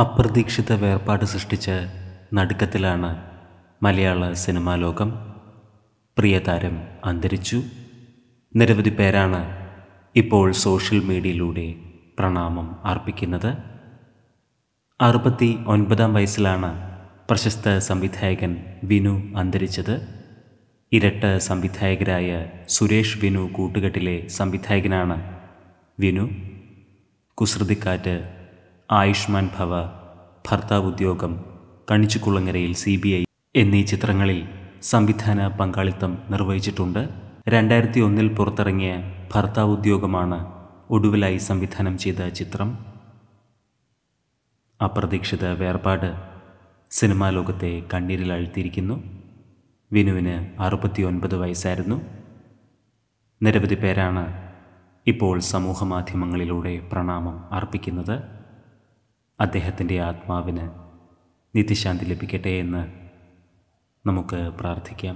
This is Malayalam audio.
അപ്രതീക്ഷിത വേർപാട് സൃഷ്ടിച്ച നടുക്കത്തിലാണ് മലയാള സിനിമാ ലോകം പ്രിയതാരം അന്തരിച്ചു നിരവധി പേരാണ് ഇപ്പോൾ സോഷ്യൽ മീഡിയയിലൂടെ പ്രണാമം അർപ്പിക്കുന്നത് അറുപത്തി ഒൻപതാം വയസ്സിലാണ് പ്രശസ്ത സംവിധായകൻ വിനു അന്തരിച്ചത് ഇരട്ട സംവിധായകരായ സുരേഷ് വിനു കൂട്ടുകെട്ടിലെ സംവിധായകനാണ് വിനു കുസൃതിക്കാറ്റ് ആയുഷ്മാൻ ഭവ ഭർത്താവ് ഉദ്യോഗം കണിച്ചുകുളങ്ങരയിൽ സി ബി ഐ എന്നീ ചിത്രങ്ങളിൽ സംവിധാന പങ്കാളിത്തം നിർവഹിച്ചിട്ടുണ്ട് രണ്ടായിരത്തി ഒന്നിൽ പുറത്തിറങ്ങിയ ഭർത്താവ് ഉദ്യോഗമാണ് ഒടുവിലായി സംവിധാനം ചെയ്ത ചിത്രം അപ്രതീക്ഷിത വേർപാട് സിനിമാ ലോകത്തെ കണ്ണീരിൽ അഴുത്തിയിരിക്കുന്നു വിനുവിന് അറുപത്തിയൊൻപത് വയസ്സായിരുന്നു നിരവധി പേരാണ് ഇപ്പോൾ സമൂഹമാധ്യമങ്ങളിലൂടെ പ്രണാമം അർപ്പിക്കുന്നത് അദ്ദേഹത്തിൻ്റെ ആത്മാവിന് നിത്യശാന്തി ലഭിക്കട്ടെ എന്ന് നമുക്ക് പ്രാർത്ഥിക്കാം